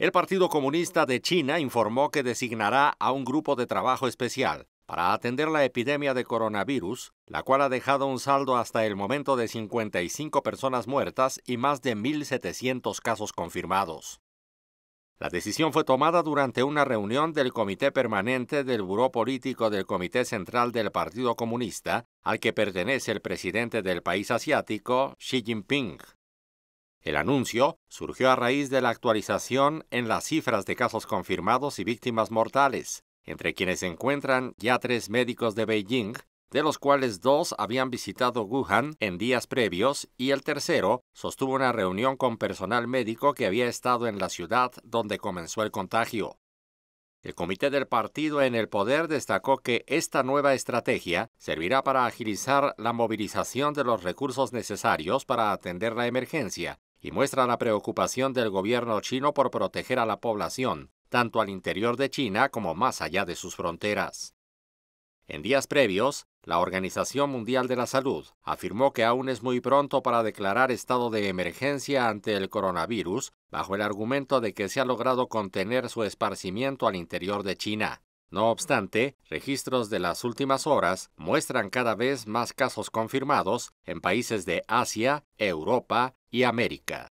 El Partido Comunista de China informó que designará a un grupo de trabajo especial para atender la epidemia de coronavirus, la cual ha dejado un saldo hasta el momento de 55 personas muertas y más de 1.700 casos confirmados. La decisión fue tomada durante una reunión del Comité Permanente del Buró Político del Comité Central del Partido Comunista, al que pertenece el presidente del país asiático, Xi Jinping. El anuncio surgió a raíz de la actualización en las cifras de casos confirmados y víctimas mortales, entre quienes se encuentran ya tres médicos de Beijing, de los cuales dos habían visitado Wuhan en días previos y el tercero sostuvo una reunión con personal médico que había estado en la ciudad donde comenzó el contagio. El comité del partido en el poder destacó que esta nueva estrategia servirá para agilizar la movilización de los recursos necesarios para atender la emergencia y muestra la preocupación del gobierno chino por proteger a la población, tanto al interior de China como más allá de sus fronteras. En días previos, la Organización Mundial de la Salud afirmó que aún es muy pronto para declarar estado de emergencia ante el coronavirus, bajo el argumento de que se ha logrado contener su esparcimiento al interior de China. No obstante, registros de las últimas horas muestran cada vez más casos confirmados en países de Asia, Europa y América.